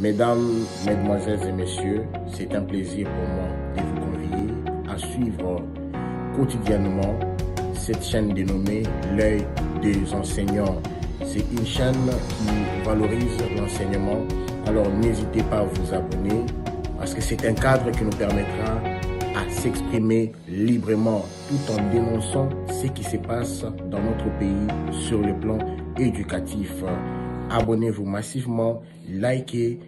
Mesdames, Mesdemoiselles et Messieurs, c'est un plaisir pour moi de vous convier à suivre quotidiennement cette chaîne dénommée L'œil des enseignants. C'est une chaîne qui valorise l'enseignement, alors n'hésitez pas à vous abonner parce que c'est un cadre qui nous permettra à s'exprimer librement tout en dénonçant ce qui se passe dans notre pays sur le plan éducatif. Abonnez-vous massivement, likez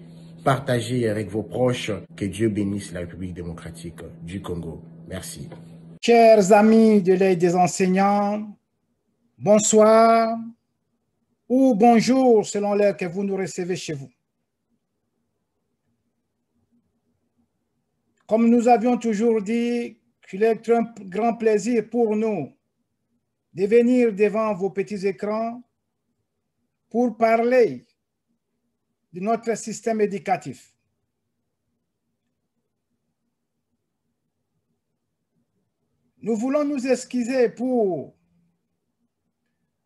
Partagez avec vos proches. Que Dieu bénisse la République démocratique du Congo. Merci. Chers amis de l'aide des enseignants, bonsoir ou bonjour selon l'heure que vous nous recevez chez vous. Comme nous avions toujours dit, qu'il est un grand plaisir pour nous de venir devant vos petits écrans pour parler de notre système éducatif. Nous voulons nous excuser pour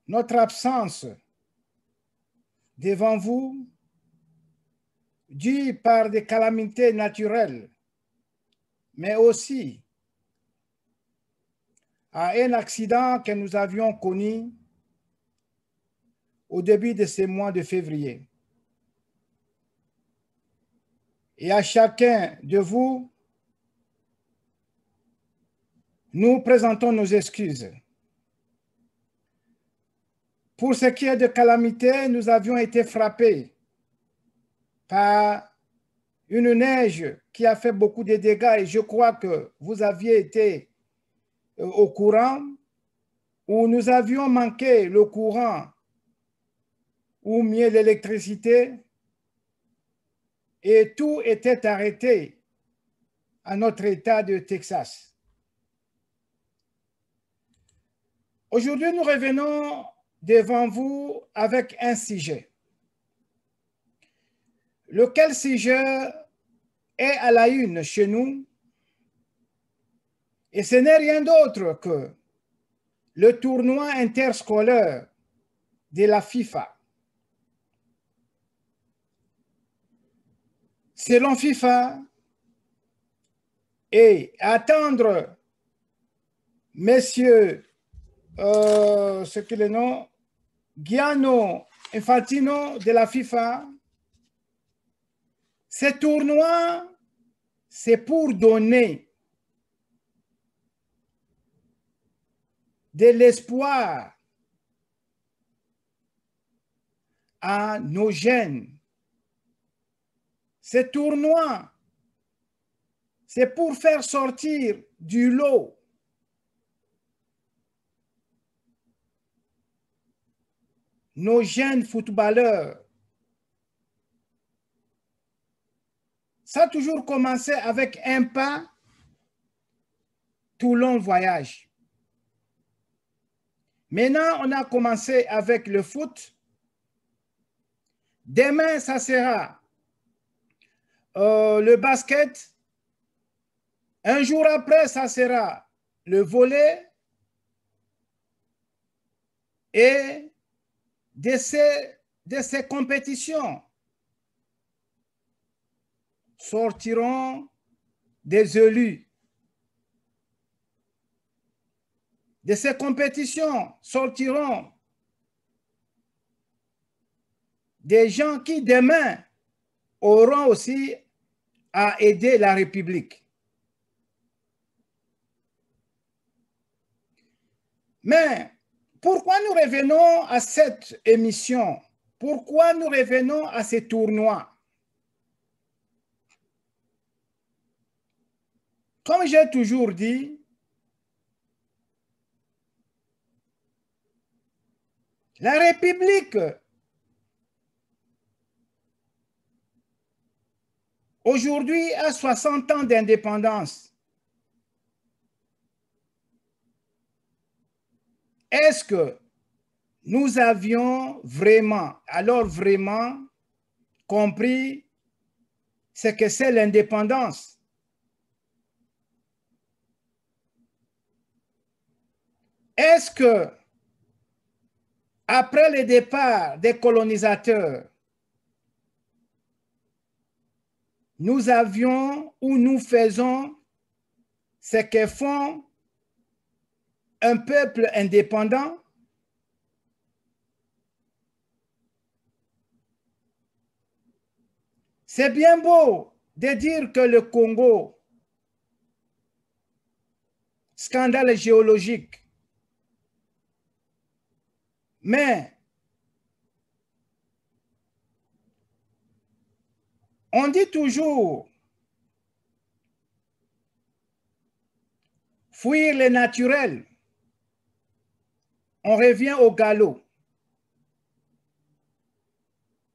notre absence devant vous due par des calamités naturelles, mais aussi à un accident que nous avions connu au début de ce mois de février et à chacun de vous, nous présentons nos excuses. Pour ce qui est de calamité, nous avions été frappés par une neige qui a fait beaucoup de dégâts et je crois que vous aviez été euh, au courant ou nous avions manqué le courant ou mieux l'électricité et tout était arrêté à notre État de Texas. Aujourd'hui, nous revenons devant vous avec un sujet, lequel sujet est à la une chez nous, et ce n'est rien d'autre que le tournoi interscolaire de la FIFA selon FIFA, et attendre messieurs, euh, ce que le nom, Giano Infantino de la FIFA, ce tournoi, c'est pour donner de l'espoir à nos jeunes ces tournoi. C'est pour faire sortir du lot. Nos jeunes footballeurs. Ça a toujours commencé avec un pas tout long voyage. Maintenant, on a commencé avec le foot. Demain, ça sera euh, le basket. Un jour après, ça sera le volet et de ces compétitions sortiront des élus. De ces compétitions sortiront des gens qui demain auront aussi à aider la République. Mais pourquoi nous revenons à cette émission Pourquoi nous revenons à ces tournois Comme j'ai toujours dit, la République Aujourd'hui, à 60 ans d'indépendance, est-ce que nous avions vraiment, alors vraiment, compris ce que c'est l'indépendance Est-ce que, après le départ des colonisateurs, nous avions ou nous faisons ce que font un peuple indépendant C'est bien beau de dire que le Congo, scandale géologique, mais On dit toujours fuir le naturel. On revient au galop.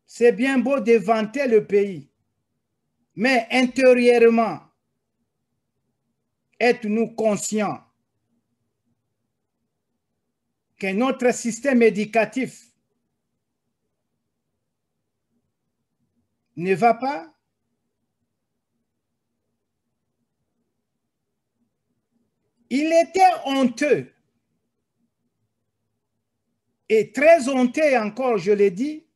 C'est bien beau de vanter le pays, mais intérieurement, êtes-nous conscients que notre système éducatif ne va pas Il était honteux et très honteux encore, je l'ai dit,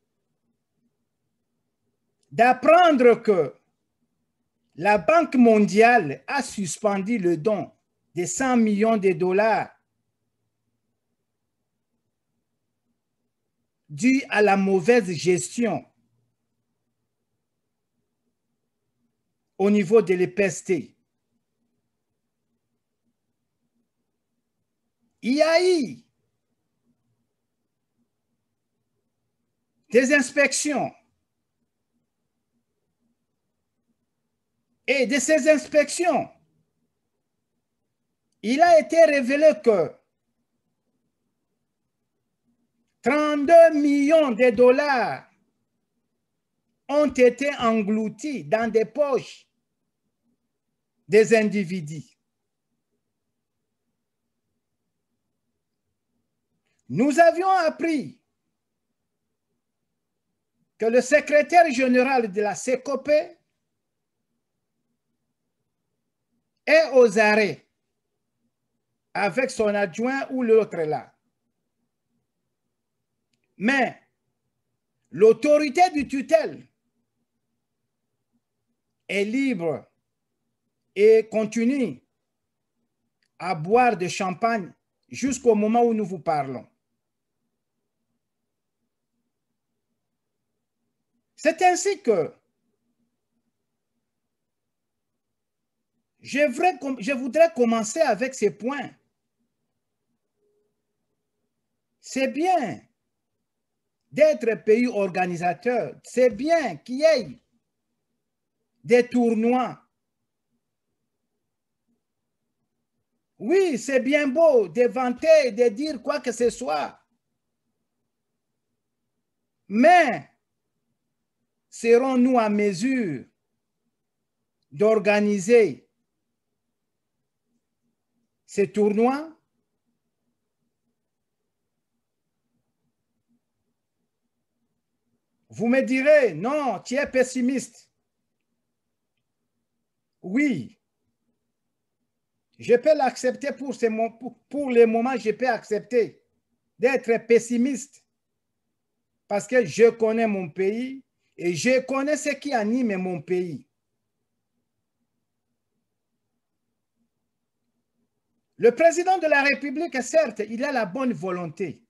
d'apprendre que la Banque mondiale a suspendu le don des 100 millions de dollars dû à la mauvaise gestion au niveau de l'EPST, Il y a eu des inspections. Et de ces inspections, il a été révélé que 32 millions de dollars ont été engloutis dans des poches des individus. Nous avions appris que le secrétaire général de la CECOPE est aux arrêts avec son adjoint ou l'autre là. Mais l'autorité du tutelle est libre et continue à boire de champagne jusqu'au moment où nous vous parlons. C'est ainsi que je voudrais, je voudrais commencer avec ces points. C'est bien d'être pays organisateur. C'est bien qu'il y ait des tournois. Oui, c'est bien beau de vanter, de dire quoi que ce soit. Mais serons-nous à mesure d'organiser ces tournois Vous me direz, non, tu es pessimiste. Oui. Je peux l'accepter pour, le moment, je peux accepter d'être pessimiste parce que je connais mon pays et je connais ce qui anime mon pays. Le président de la République, certes, il a la bonne volonté.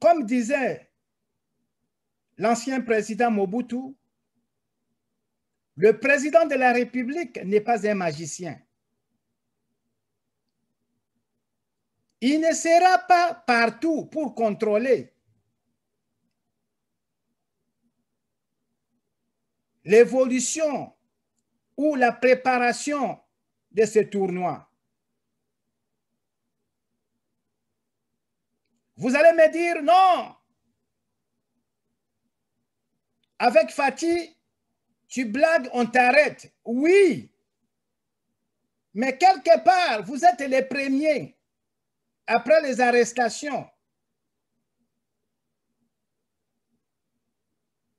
Comme disait l'ancien président Mobutu, le président de la République n'est pas un magicien. Il ne sera pas partout pour contrôler. l'évolution ou la préparation de ce tournoi. Vous allez me dire, non, avec Fatih, tu blagues, on t'arrête. Oui. Mais quelque part, vous êtes les premiers après les arrestations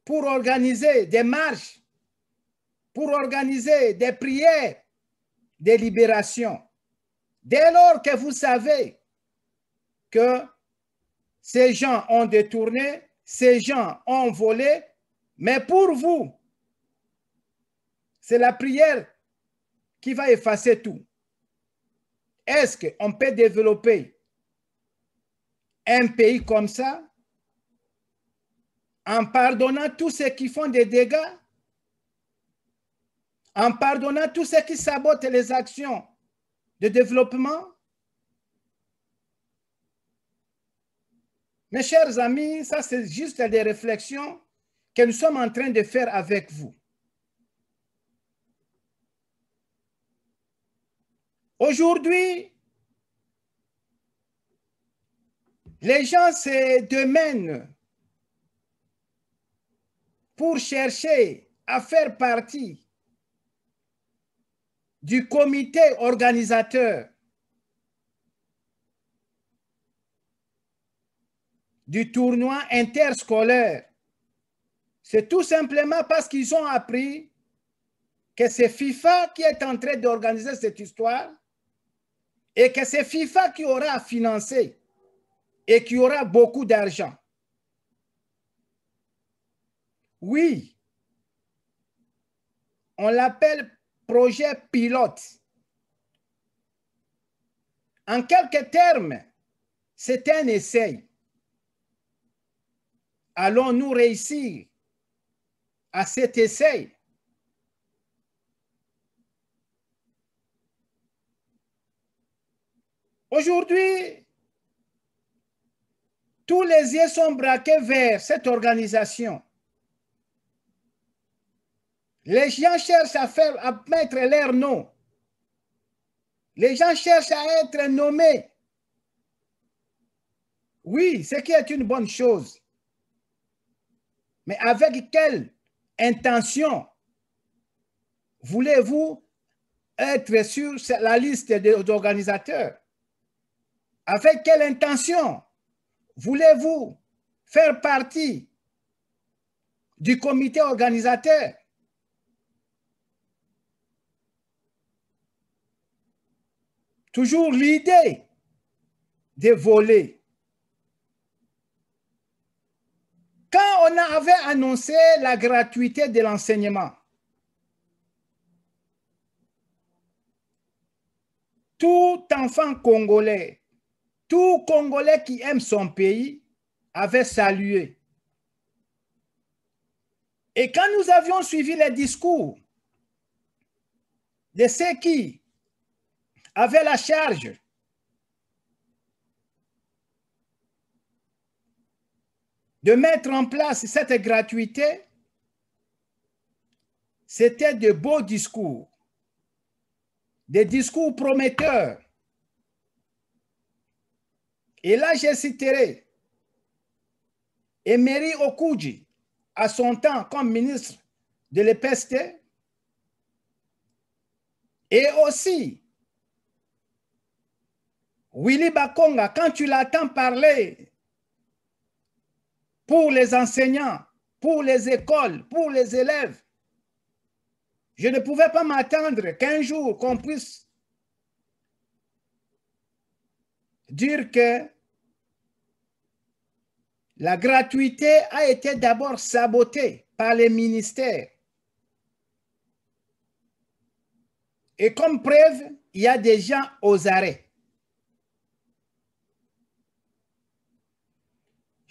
pour organiser des marches, pour organiser des prières, des libérations. Dès lors que vous savez que ces gens ont détourné, ces gens ont volé, mais pour vous, c'est la prière qui va effacer tout. Est-ce qu'on peut développer un pays comme ça en pardonnant tous ceux qui font des dégâts, en pardonnant tous ceux qui sabotent les actions de développement? Mes chers amis, ça c'est juste des réflexions que nous sommes en train de faire avec vous. Aujourd'hui, les gens se démènent pour chercher à faire partie du comité organisateur du tournoi interscolaire c'est tout simplement parce qu'ils ont appris que c'est FIFA qui est en train d'organiser cette histoire et que c'est FIFA qui aura financé et qui aura beaucoup d'argent. Oui, on l'appelle projet pilote. En quelques termes, c'est un essai. Allons-nous réussir à cet essai. Aujourd'hui, tous les yeux sont braqués vers cette organisation. Les gens cherchent à faire à mettre leur nom. Les gens cherchent à être nommés. Oui, ce qui est une bonne chose. Mais avec quel intention. Voulez-vous être sur la liste des organisateurs? Avec quelle intention voulez-vous faire partie du comité organisateur? Toujours l'idée de voler Quand on avait annoncé la gratuité de l'enseignement, tout enfant congolais, tout Congolais qui aime son pays avait salué. Et quand nous avions suivi les discours de ceux qui avaient la charge de mettre en place cette gratuité, c'était de beaux discours, des discours prometteurs. Et là, j'ai cité Emery Okuji, à son temps comme ministre de l'EPST, et aussi Willy Bakonga, quand tu l'attends parler pour les enseignants, pour les écoles, pour les élèves. Je ne pouvais pas m'attendre qu'un jour qu'on puisse dire que la gratuité a été d'abord sabotée par les ministères. Et comme preuve, il y a des gens aux arrêts.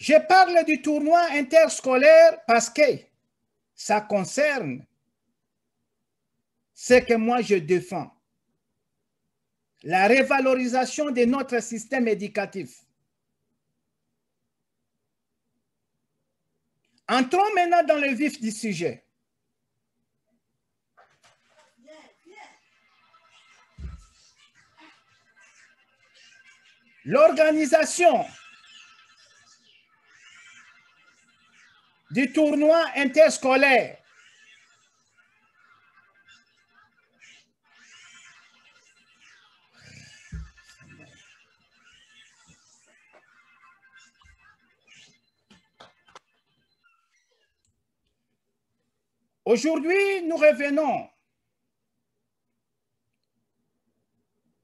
Je parle du tournoi interscolaire parce que ça concerne ce que moi je défends. La revalorisation de notre système éducatif. Entrons maintenant dans le vif du sujet. L'organisation du tournoi interscolaire. Aujourd'hui, nous revenons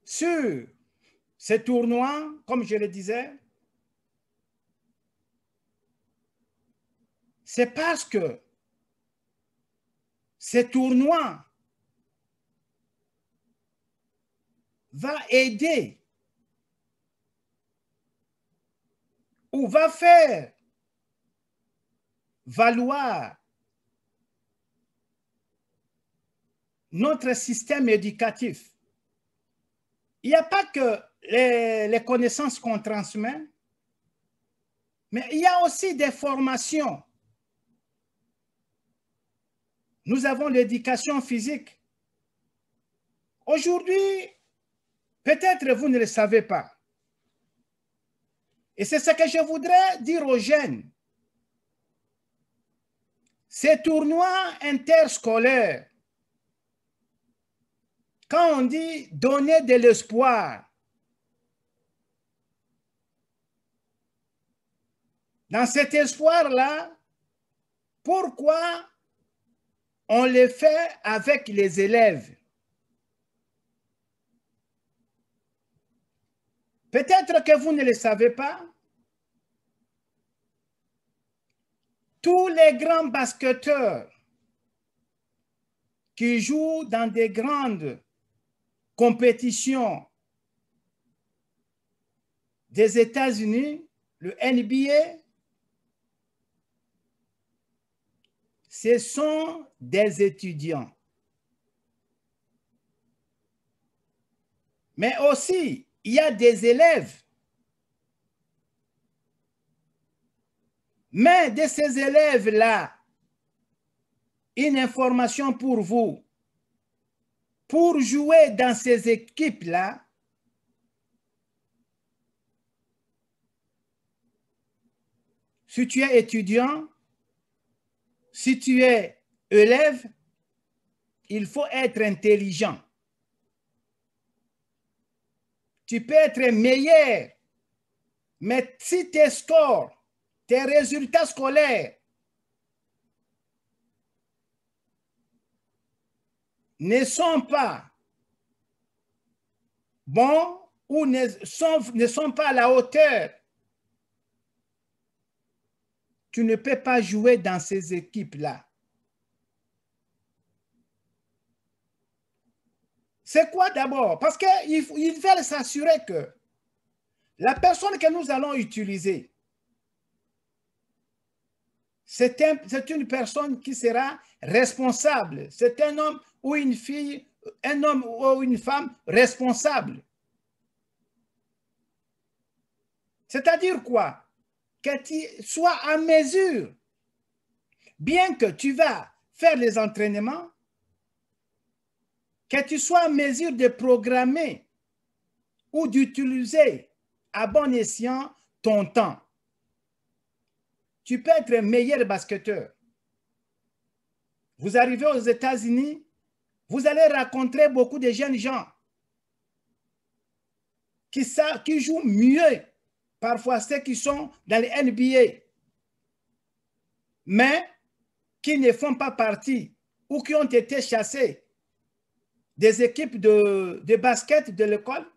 sur ce tournoi, comme je le disais, c'est parce que ces tournois va aider ou va faire valoir notre système éducatif. Il n'y a pas que les, les connaissances qu'on transmet, mais il y a aussi des formations nous avons l'éducation physique. Aujourd'hui, peut-être vous ne le savez pas. Et c'est ce que je voudrais dire aux jeunes. Ces tournois interscolaires, quand on dit donner de l'espoir, dans cet espoir-là, pourquoi on les fait avec les élèves. Peut-être que vous ne le savez pas. Tous les grands basketteurs qui jouent dans des grandes compétitions des États-Unis, le NBA, ce sont des étudiants. Mais aussi, il y a des élèves. Mais de ces élèves-là, une information pour vous. Pour jouer dans ces équipes-là, si tu es étudiant, si tu es élève, il faut être intelligent. Tu peux être meilleur, mais si tes scores, tes résultats scolaires ne sont pas bons ou ne sont, pas à la hauteur tu ne peux pas jouer dans ces équipes-là. C'est quoi d'abord Parce qu'ils veulent s'assurer que la personne que nous allons utiliser, c'est une personne qui sera responsable. C'est un homme ou une fille, un homme ou une femme responsable. C'est-à-dire quoi que tu sois à mesure, bien que tu vas faire les entraînements, que tu sois en mesure de programmer ou d'utiliser à bon escient ton temps. Tu peux être un meilleur basketteur. Vous arrivez aux États-Unis, vous allez rencontrer beaucoup de jeunes gens qui, savent, qui jouent mieux parfois ceux qui sont dans les NBA, mais qui ne font pas partie ou qui ont été chassés des équipes de, basket de l'école,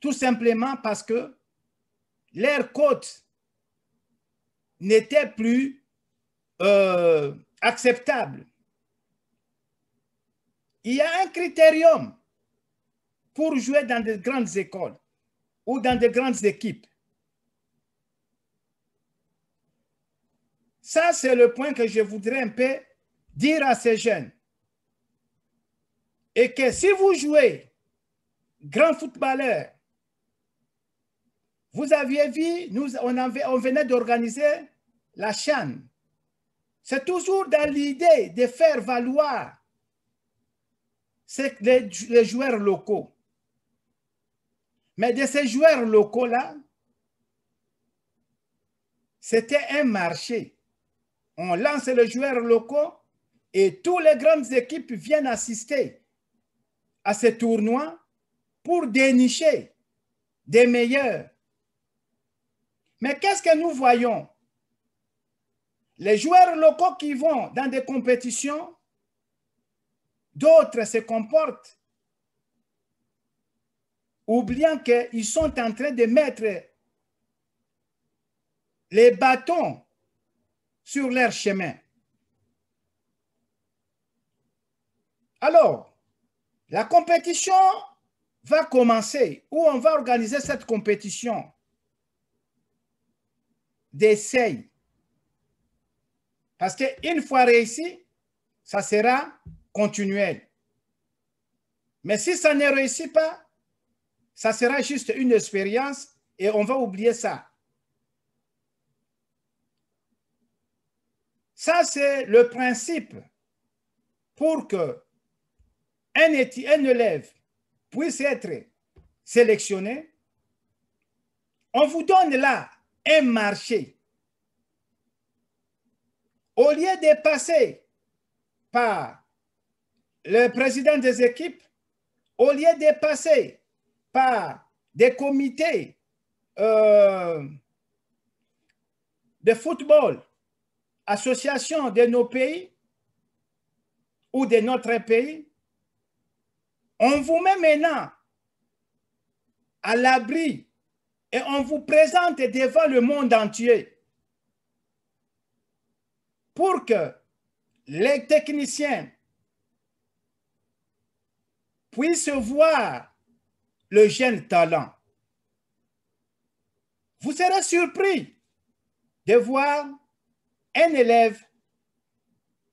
tout simplement parce que leur cote n'était plus euh, acceptable. Il y a un critérium pour jouer dans des grandes écoles ou dans des grandes équipes. Ça, c'est le point que je voudrais un peu dire à ces jeunes. Et que si vous jouez grand footballeur, vous aviez vu, nous, on, venait d'organiser la chaîne. C'est toujours dans l'idée de faire valoir les joueurs locaux. Mais de ces joueurs locaux-là, c'était un marché on lance les joueurs locaux et toutes les grandes équipes viennent assister à ce tournoi pour dénicher des meilleurs. Mais qu'est-ce que nous voyons Les joueurs locaux qui vont dans des compétitions, d'autres se comportent, oubliant qu'ils sont en train de mettre les bâtons sur leur chemin. Alors, la compétition va commencer, où on va organiser cette compétition d'essai. Parce qu'une fois réussi, ça sera continuel. Mais si ça ne réussit pas, ça sera juste une expérience et on va oublier ça. Ça, c'est le principe pour que un, élève puisse être sélectionné. On vous donne là un marché. Au lieu de passer par le président des équipes, au lieu de passer par des comités euh, de football, association de nos pays ou de notre pays, on vous met maintenant à l'abri et on vous présente devant le monde entier pour que les techniciens puissent voir le jeune talent. Vous serez surpris de voir un élève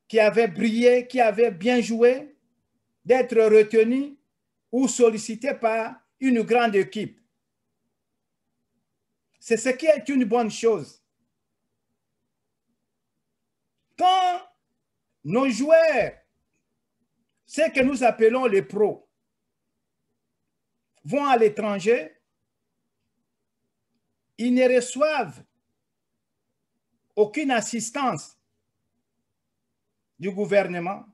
qui avait brillé, qui avait bien joué, d'être retenu ou sollicité par une grande équipe. C'est ce qui est une bonne chose. Quand nos joueurs, ceux que nous appelons les pros, vont à l'étranger, ils ne reçoivent aucune assistance du gouvernement.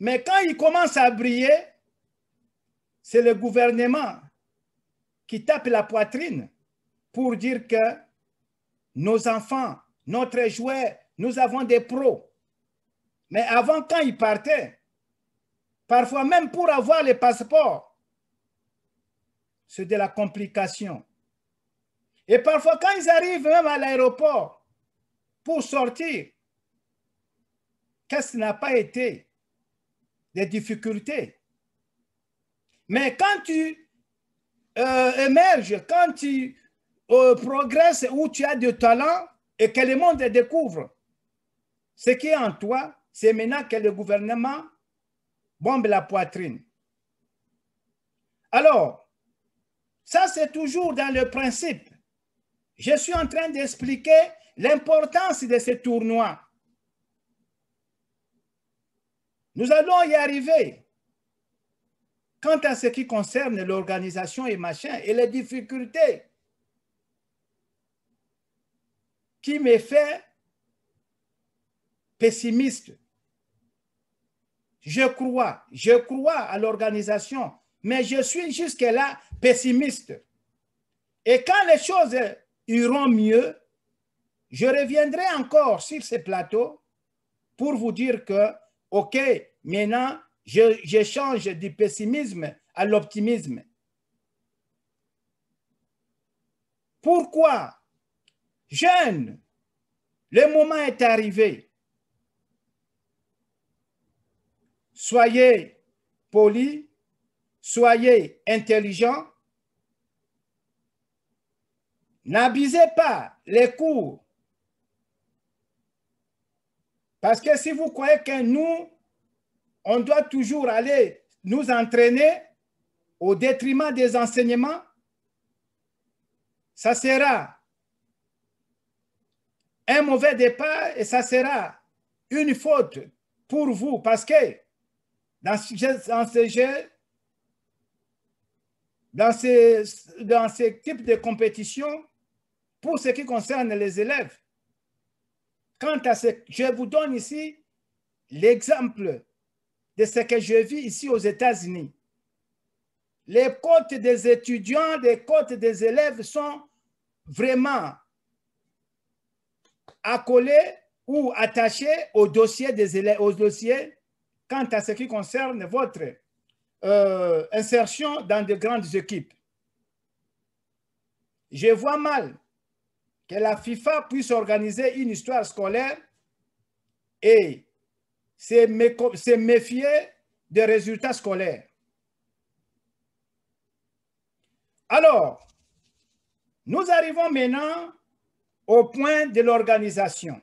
Mais quand il commence à briller, c'est le gouvernement qui tape la poitrine pour dire que nos enfants, notre jouet, nous avons des pros. Mais avant, quand ils partaient, parfois même pour avoir les passeports, c'est de la complication. Et parfois, quand ils arrivent même à l'aéroport, pour sortir qu'est-ce qui n'a pas été des difficultés. Mais quand tu euh, émerges, quand tu euh, progresses ou tu as du talent et que le monde découvre ce qui est en toi, c'est maintenant que le gouvernement bombe la poitrine. Alors, ça c'est toujours dans le principe. Je suis en train d'expliquer l'importance de ce tournoi. Nous allons y arriver. Quant à ce qui concerne l'organisation et machin, et les difficultés qui me fait pessimiste. Je crois, je crois à l'organisation, mais je suis jusque-là pessimiste. Et quand les choses iront mieux, je reviendrai encore sur ce plateau pour vous dire que, OK, maintenant, je, change du pessimisme à l'optimisme. Pourquoi Jeune, le moment est arrivé. Soyez polis, soyez intelligents. N'abusez pas les cours parce que si vous croyez que nous, on doit toujours aller nous entraîner au détriment des enseignements, ça sera un mauvais départ et ça sera une faute pour vous parce que dans ce, jeu, dans ce, type de compétition, pour ce qui concerne les élèves, quant à ce je vous donne ici, l'exemple de ce que je vis ici aux États-Unis. Les cotes des étudiants, les cotes des élèves sont vraiment accolées ou attachées au dossier des élèves, aux dossiers quant à ce qui concerne votre euh, insertion dans de grandes équipes. Je vois mal que la FIFA puisse organiser une histoire scolaire et se, méfier des résultats scolaires. Alors, nous arrivons maintenant au point de l'organisation.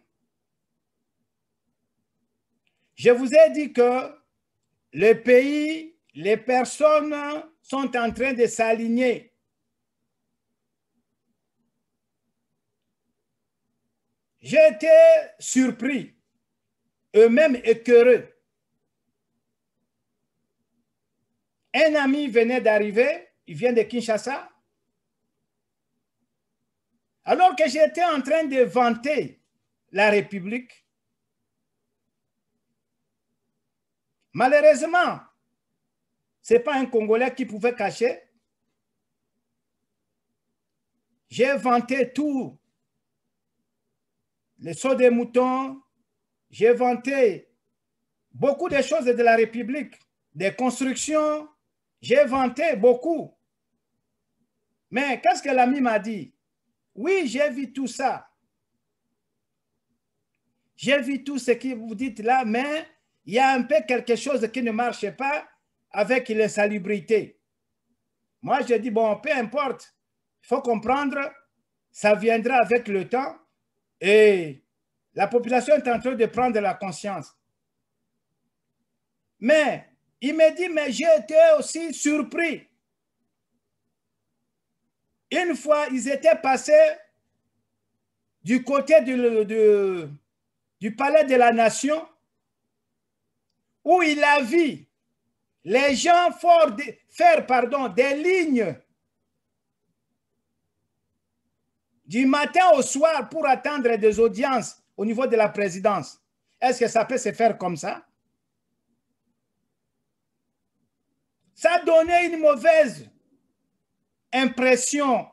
Je vous ai dit que le pays, les personnes sont en train de s'aligner J'ai été surpris, eux-mêmes écœureux. Un ami venait d'arriver, il vient de Kinshasa. Alors que j'étais en train de vanter la République, malheureusement, ce n'est pas un Congolais qui pouvait cacher. J'ai vanté tout les sauts des moutons. J'ai vanté beaucoup de choses de la République, des constructions. J'ai vanté beaucoup. Mais qu'est-ce que l'ami m'a dit? Oui, j'ai vu tout ça. J'ai vu tout ce que vous dites là, mais il y a un peu quelque chose qui ne marche pas avec l'insalubrité. Moi, j'ai dit, bon, peu importe, il faut comprendre, ça viendra avec le temps. Et la population est en train de prendre la conscience. Mais il me dit, mais j'ai été aussi surpris. Une fois, ils étaient passés du côté du, du, du palais de la nation, où il a vu les gens faire, pardon, des lignes du matin au soir pour attendre des audiences au niveau de la présidence. Est-ce que ça peut se faire comme ça? Ça donnait une mauvaise impression.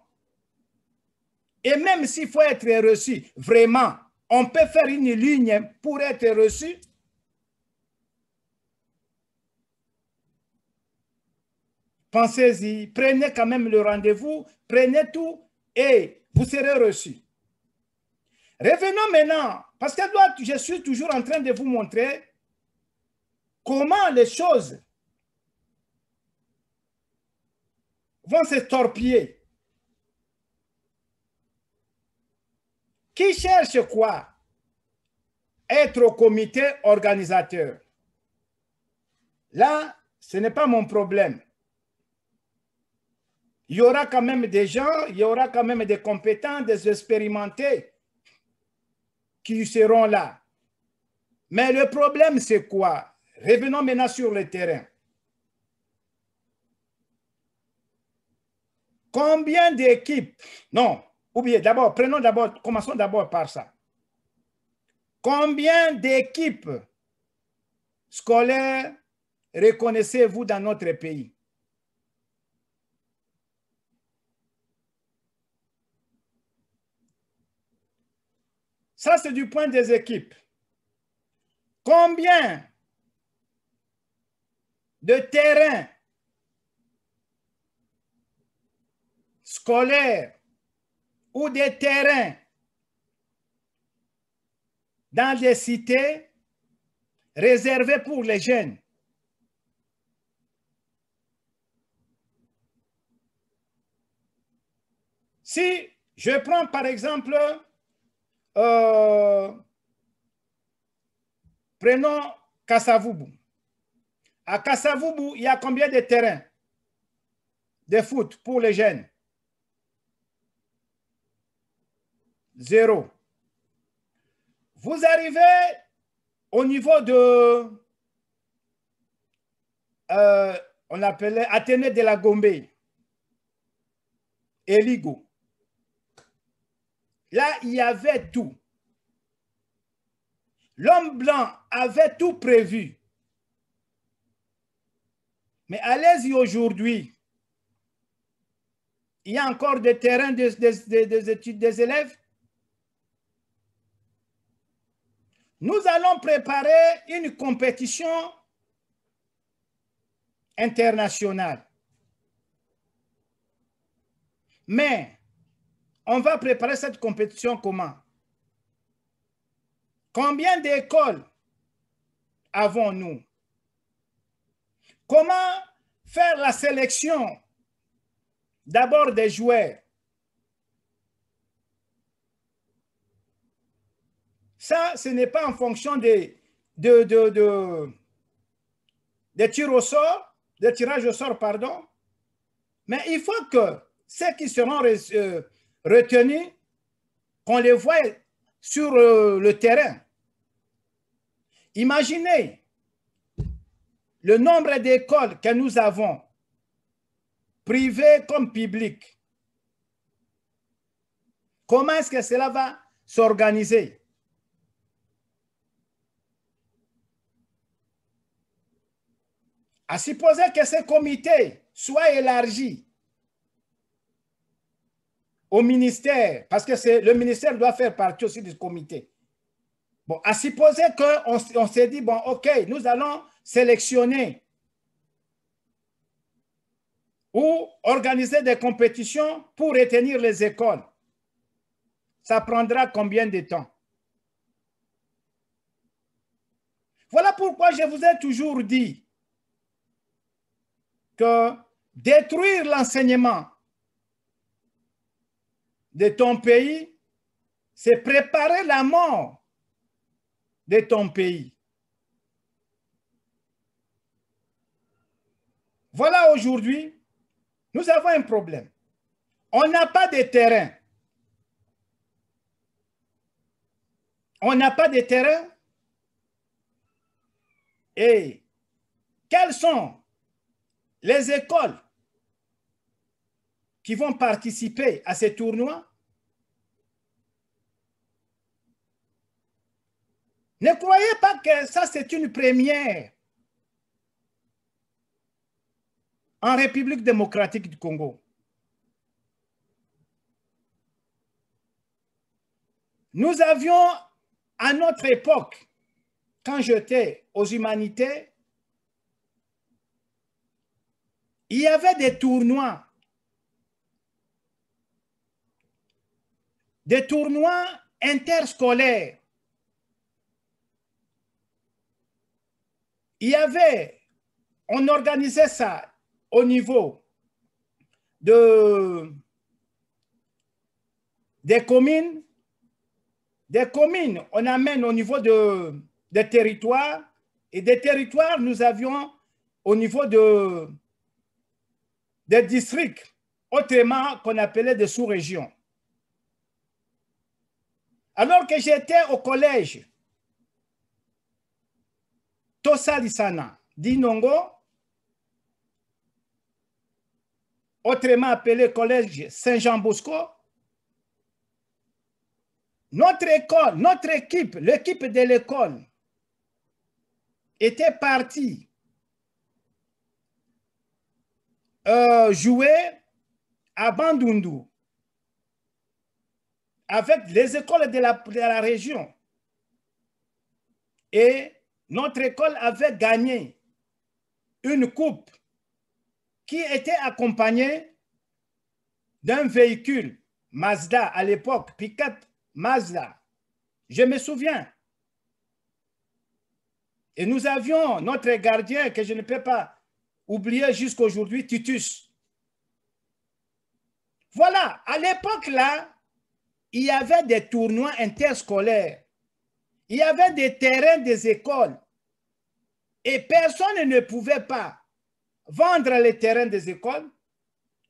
Et même s'il faut être reçu, vraiment, on peut faire une ligne pour être reçu. Pensez-y, prenez quand même le rendez-vous, prenez tout et vous serez reçu. Revenons maintenant, parce que je suis toujours en train de vous montrer comment les choses vont se torpiller. Qui cherche quoi Être au comité organisateur. Là, ce n'est pas mon problème il y aura quand même des gens, il y aura quand même des compétents, des expérimentés qui seront là. Mais le problème, c'est quoi Revenons maintenant sur le terrain. Combien d'équipes Non, oubliez d'abord, prenons d'abord, commençons d'abord par ça. Combien d'équipes scolaires reconnaissez-vous dans notre pays Ça, c'est du point des équipes. Combien de terrains scolaires ou des terrains dans les cités réservés pour les jeunes. Si je prends par exemple euh, prenons Kassavoubou. À Kassavubu, il y a combien de terrains de foot pour les jeunes Zéro. Vous arrivez au niveau de, euh, on appelait Athénée de la Gombe, Eligo. Là, il y avait tout. L'homme blanc avait tout prévu. Mais allez-y aujourd'hui. Il y a encore des terrains des, des études des élèves. Nous allons préparer une compétition internationale. Mais on va préparer cette compétition comment Combien d'écoles avons-nous Comment faire la sélection d'abord des joueurs Ça, ce n'est pas en fonction des, de, tirs au sort, des tirages au sort, pardon. Mais il faut que ceux qui seront euh, Retenu, qu'on les voit sur euh, le terrain. Imaginez le nombre d'écoles que nous avons, privées comme publiques. Comment est-ce que cela va s'organiser À supposer que ce comité soit élargi au ministère, parce que c'est le ministère doit faire partie aussi du comité. Bon, à supposer qu'on on, s'est dit, bon, OK, nous allons sélectionner ou organiser des compétitions pour retenir les écoles. Ça prendra combien de temps? Voilà pourquoi je vous ai toujours dit que détruire l'enseignement de ton pays, c'est préparer la mort de ton pays. Voilà aujourd'hui, nous avons un problème. On n'a pas de terrain. On n'a pas de terrain. Et quelles sont les écoles qui vont participer à ces tournois Ne croyez pas que ça, c'est une première en République démocratique du Congo. Nous avions, à notre époque, quand j'étais aux humanités, il y avait des tournois des tournois interscolaires. Il y avait, on organisait ça au niveau de, des communes. Des communes, on amène au niveau de, des territoires. Et des territoires, nous avions au niveau de, des districts, autrement qu'on appelait des sous-régions. Alors que j'étais au collège, Tosa-Lissana Dinongo, autrement appelé collège Saint-Jean-Bosco, notre école, notre équipe, l'équipe de l'école était partie euh, jouer à Bandundu avec les écoles de la, région. Et notre école avait gagné une coupe qui était accompagnée d'un véhicule Mazda à l'époque, Picat Mazda. Je me souviens. Et nous avions notre gardien que je ne peux pas oublier jusqu'aujourd'hui, Titus. Voilà, à l'époque là, il y avait des tournois interscolaires. Il y avait des terrains des écoles. Et personne ne pouvait pas vendre les terrains des écoles.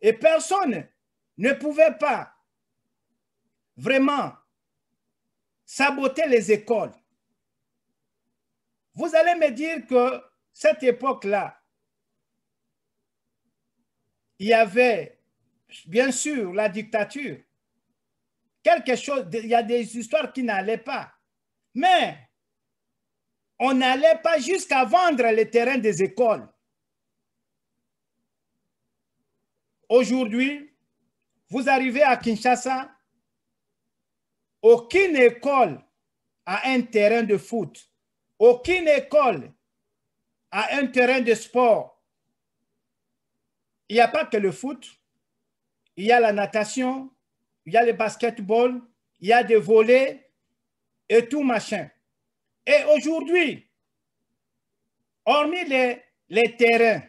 Et personne ne pouvait pas vraiment saboter les écoles. Vous allez me dire que cette époque-là, il y avait bien sûr la dictature, quelque chose, il y a des histoires qui n'allaient pas. Mais on n'allait pas jusqu'à vendre les terrains des écoles. Aujourd'hui, vous arrivez à Kinshasa, aucune école a un terrain de foot, aucune école a un terrain de sport. Il n'y a pas que le foot, il y a la natation, il y a le basketball, il y a des volets et tout machin. Et aujourd'hui, hormis les, les terrains,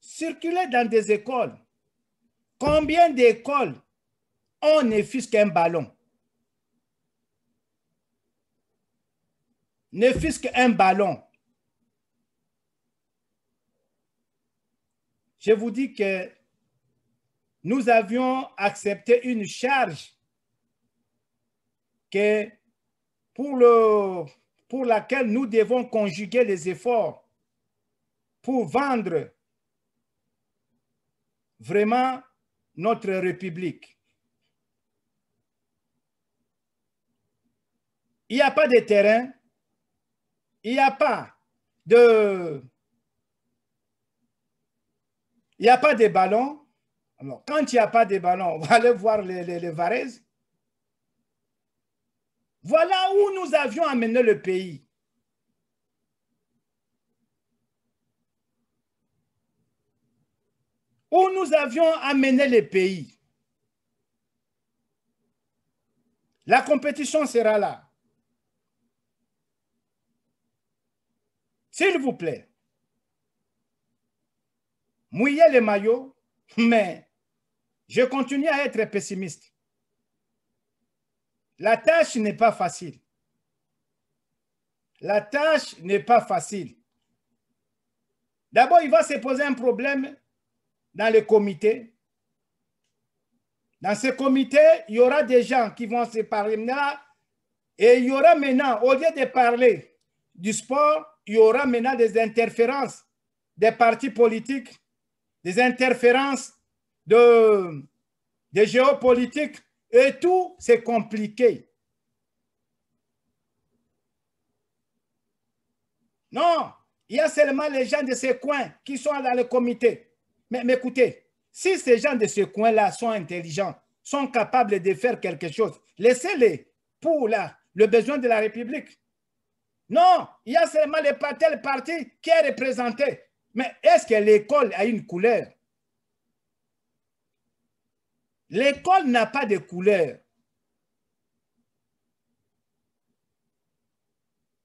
circuler dans des écoles, combien d'écoles ont ne fût qu'un ballon? Ne fût qu'un ballon. Je vous dis que nous avions accepté une charge pour, pour laquelle nous devons conjuguer les efforts pour vendre vraiment notre République. Il n'y a pas de terrain, il n'y a pas de... Il n'y a pas de ballon, alors, quand il n'y a pas de ballon, on va aller voir les, les, les Voilà où nous avions amené le pays. Où nous avions amené le pays. La compétition sera là. S'il vous plaît, mouillez les maillots, mais je continue à être pessimiste. La tâche n'est pas facile. La tâche n'est pas facile. D'abord, il va se poser un problème dans le comité. Dans ce comité, il y aura des gens qui vont se parler Et il y aura maintenant, au lieu de parler du sport, il y aura maintenant des interférences des partis politiques, des interférences de, géopolitique et tout, c'est compliqué. Non, il y a seulement les gens de ces coins qui sont dans le comité. Mais, écoutez, si ces gens de ce coin-là sont intelligents, sont capables de faire quelque chose, laissez-les pour la, le besoin de la République. Non, il y a seulement les tel parti qui est représenté. Mais est-ce que l'école a une couleur L'école n'a pas de couleur.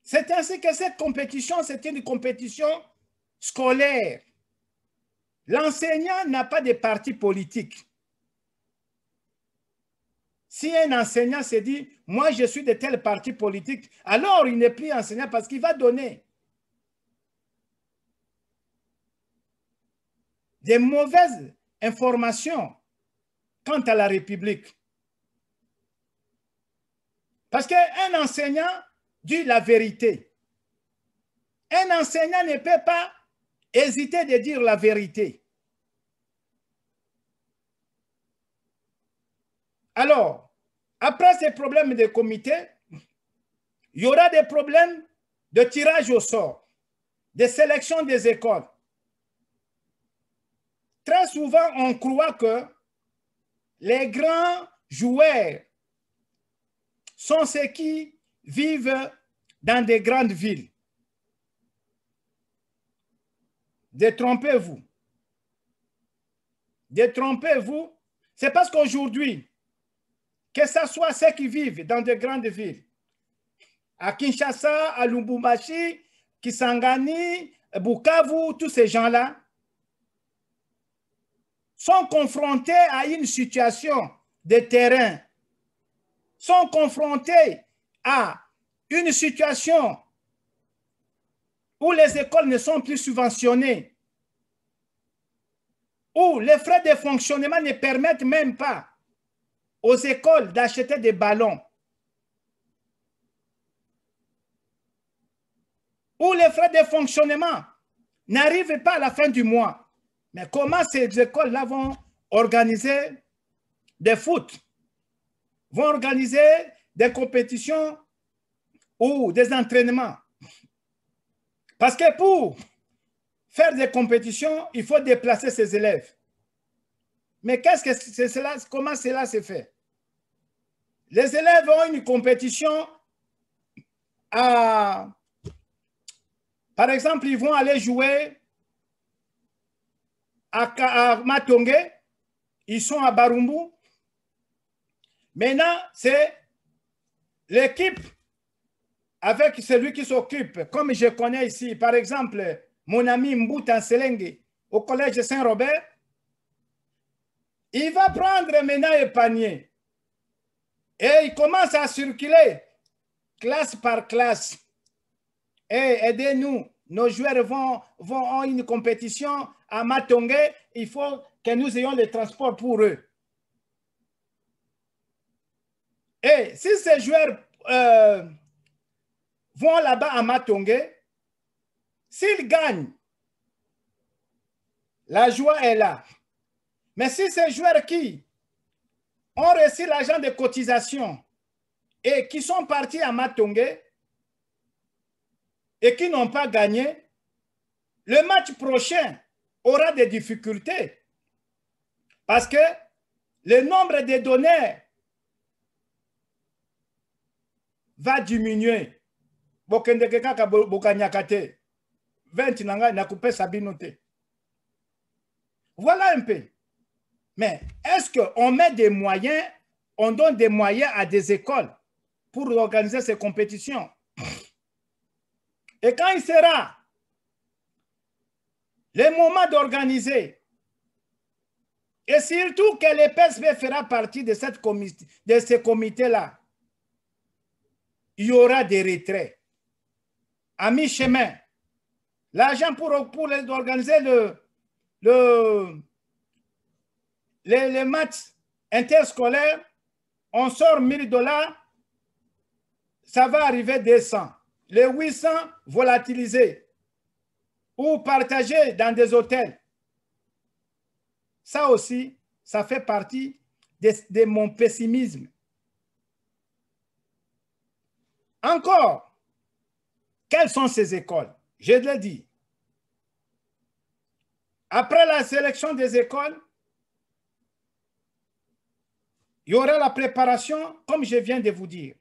C'est ainsi que cette compétition, c'est une compétition scolaire. L'enseignant n'a pas de parti politique. Si un enseignant se dit, moi je suis de tel parti politique, alors il n'est plus enseignant parce qu'il va donner des mauvaises informations quant à la République. Parce qu'un enseignant dit la vérité. Un enseignant ne peut pas hésiter de dire la vérité. Alors, après ces problèmes de comité, il y aura des problèmes de tirage au sort, de sélection des écoles. Très souvent, on croit que les grands joueurs sont ceux qui vivent dans des grandes villes. Détrompez-vous. Détrompez-vous. C'est parce qu'aujourd'hui, que ce soit ceux qui vivent dans des grandes villes, à Kinshasa, à Lubumbashi, Kisangani, Bukavu, tous ces gens-là, sont confrontés à une situation de terrain, sont confrontés à une situation où les écoles ne sont plus subventionnées, où les frais de fonctionnement ne permettent même pas aux écoles d'acheter des ballons, où les frais de fonctionnement n'arrivent pas à la fin du mois. Mais comment ces écoles-là vont organiser des foot, vont organiser des compétitions ou des entraînements Parce que pour faire des compétitions, il faut déplacer ses élèves. Mais qu'est-ce que c'est cela Comment cela se fait Les élèves ont une compétition à... Par exemple, ils vont aller jouer à Matongue, ils sont à Barumbu. Maintenant, c'est l'équipe avec celui qui s'occupe, comme je connais ici, par exemple, mon ami Mboutan Selengi au collège Saint-Robert, il va prendre maintenant le panier et il commence à circuler classe par classe. et eh, aidez-nous nos joueurs vont, vont en une compétition à Matongue. Il faut que nous ayons le transport pour eux. Et si ces joueurs euh, vont là-bas à Matongue, s'ils gagnent, la joie est là. Mais si ces joueurs qui ont reçu l'argent de cotisation et qui sont partis à Matongue, et qui n'ont pas gagné, le match prochain aura des difficultés parce que le nombre de donneurs va diminuer. voilà un peu mais est-ce qu'on met des moyens on donne des moyens à des écoles pour organiser ces compétitions et quand il sera le moment d'organiser, et surtout que le PSB fera partie de, cette de ce comité-là, il y aura des retraits. À mi-chemin, l'argent pour, pour organiser le, le, les, matchs interscolaires, on sort 1000 dollars, ça va arriver 200 les 800 volatilisés ou partagés dans des hôtels. Ça aussi, ça fait partie de, mon pessimisme. Encore, quelles sont ces écoles Je l'ai dit. Après la sélection des écoles, il y aura la préparation, comme je viens de vous dire.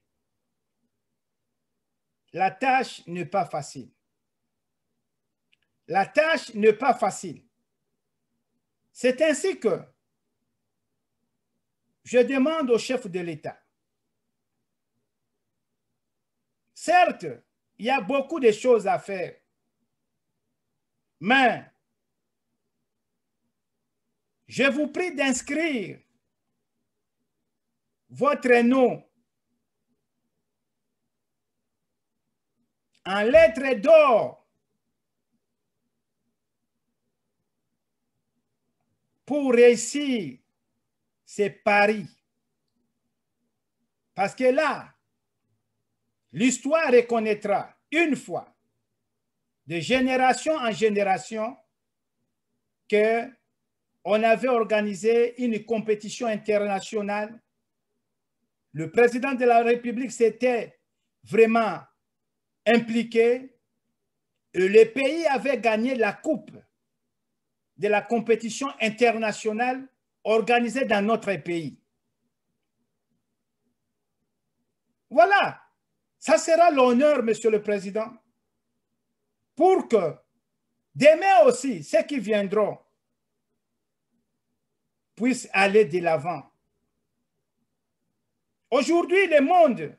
La tâche n'est pas facile. La tâche n'est pas facile. C'est ainsi que je demande au chef de l'État. Certes, il y a beaucoup de choses à faire, mais je vous prie d'inscrire votre nom en lettres d'or pour réussir ces paris. Parce que là, l'histoire reconnaîtra une fois, de génération en génération, que on avait organisé une compétition internationale. Le président de la République s'était vraiment impliqué, euh, le pays avait gagné la coupe de la compétition internationale organisée dans notre pays. Voilà, ça sera l'honneur, Monsieur le Président, pour que demain aussi, ceux qui viendront puissent aller de l'avant. Aujourd'hui, le monde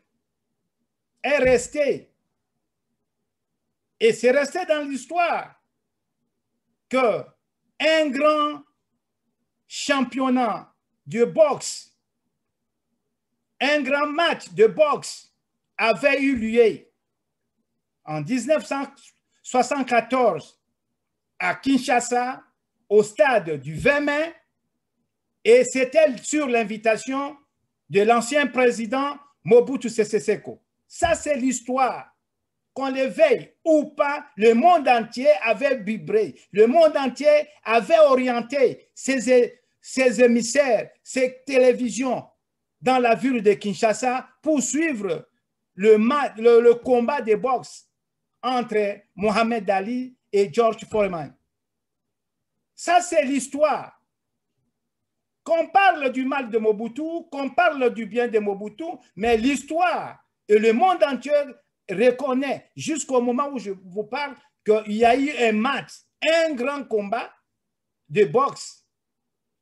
est resté et c'est resté dans l'histoire que un grand championnat de boxe, un grand match de boxe avait eu lieu en 1974 à Kinshasa, au stade du 20 mai, et c'était sur l'invitation de l'ancien président Mobutu Sese Seko. Ça, c'est l'histoire qu'on les veuille ou pas, le monde entier avait vibré, le monde entier avait orienté ses, ses émissaires, ses télévisions dans la ville de Kinshasa pour suivre le, le combat de boxe entre Mohamed Ali et George Foreman. Ça, c'est l'histoire. Qu'on parle du mal de Mobutu, qu'on parle du bien de Mobutu, mais l'histoire et le monde entier reconnaît jusqu'au moment où je vous parle qu'il y a eu un match, un grand combat de boxe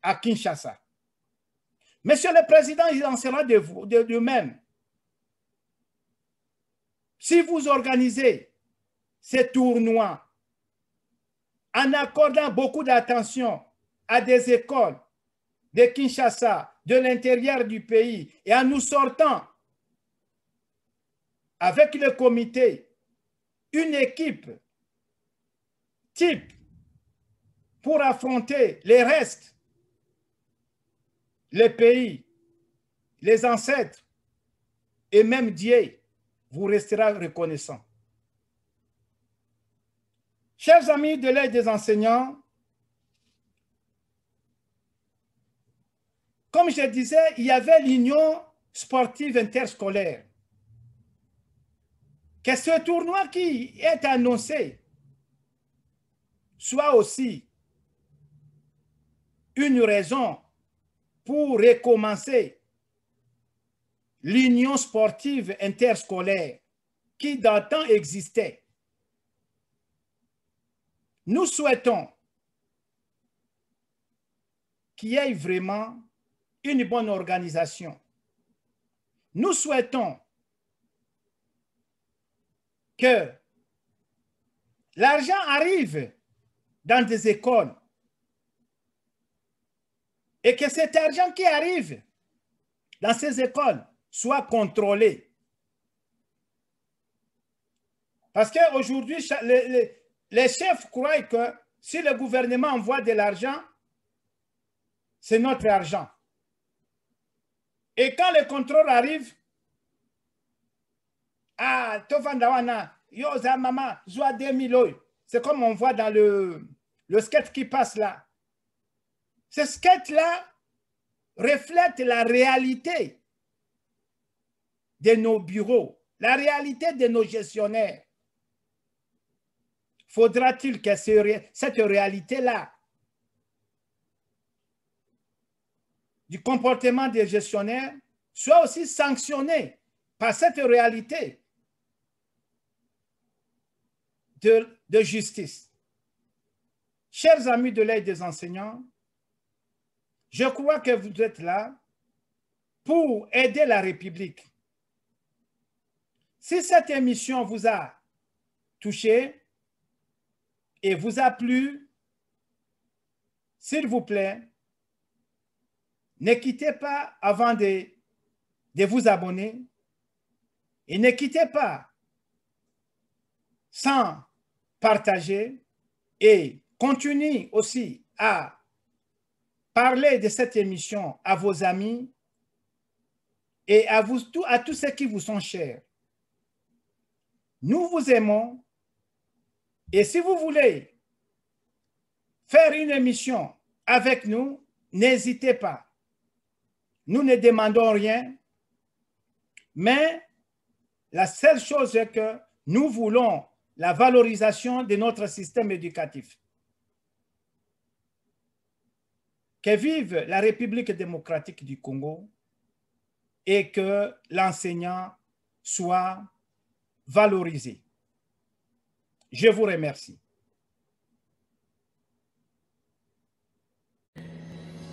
à Kinshasa. Monsieur le Président, il en sera de, vous, de, même. Si vous organisez ces tournois en accordant beaucoup d'attention à des écoles de Kinshasa, de l'intérieur du pays, et en nous sortant avec le comité, une équipe type pour affronter les restes, les pays, les ancêtres et même Dieu vous restera reconnaissant. Chers amis de l'aide des enseignants, comme je disais, il y avait l'union sportive interscolaire que ce tournoi qui est annoncé soit aussi une raison pour recommencer l'union sportive interscolaire qui d'antan existait. Nous souhaitons qu'il y ait vraiment une bonne organisation. Nous souhaitons que l'argent arrive dans des écoles et que cet argent qui arrive dans ces écoles soit contrôlé. Parce qu'aujourd'hui, les chefs croient que si le gouvernement envoie de l'argent, c'est notre argent. Et quand le contrôle arrive, ah, mama, C'est comme on voit dans le, le skate qui passe là. Ce skate-là reflète la réalité de nos bureaux, la réalité de nos gestionnaires. Faudra-t-il que cette réalité-là du comportement des gestionnaires soit aussi sanctionnée par cette réalité de, justice. Chers amis de l'aide des enseignants, je crois que vous êtes là pour aider la République. Si cette émission vous a touché et vous a plu, s'il vous plaît, ne quittez pas avant de, de, vous abonner et ne quittez pas sans partager et continuez aussi à parler de cette émission à vos amis et à, vous, à tous ceux qui vous sont chers. Nous vous aimons et si vous voulez faire une émission avec nous, n'hésitez pas. Nous ne demandons rien, mais la seule chose que nous voulons la valorisation de notre système éducatif. Que vive la République démocratique du Congo et que l'enseignant soit valorisé. Je vous remercie.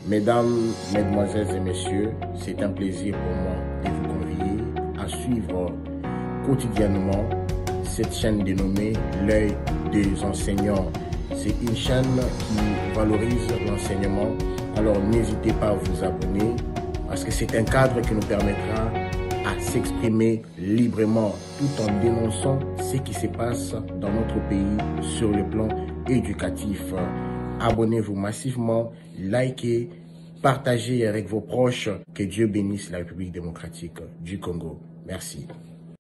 Mesdames, Mesdemoiselles et Messieurs, c'est un plaisir pour moi de vous convier à suivre quotidiennement cette chaîne dénommée L'œil des enseignants. C'est une chaîne qui valorise l'enseignement. Alors n'hésitez pas à vous abonner parce que c'est un cadre qui nous permettra à s'exprimer librement tout en dénonçant ce qui se passe dans notre pays sur le plan éducatif. Abonnez-vous massivement, likez, partagez avec vos proches. Que Dieu bénisse la République démocratique du Congo. Merci.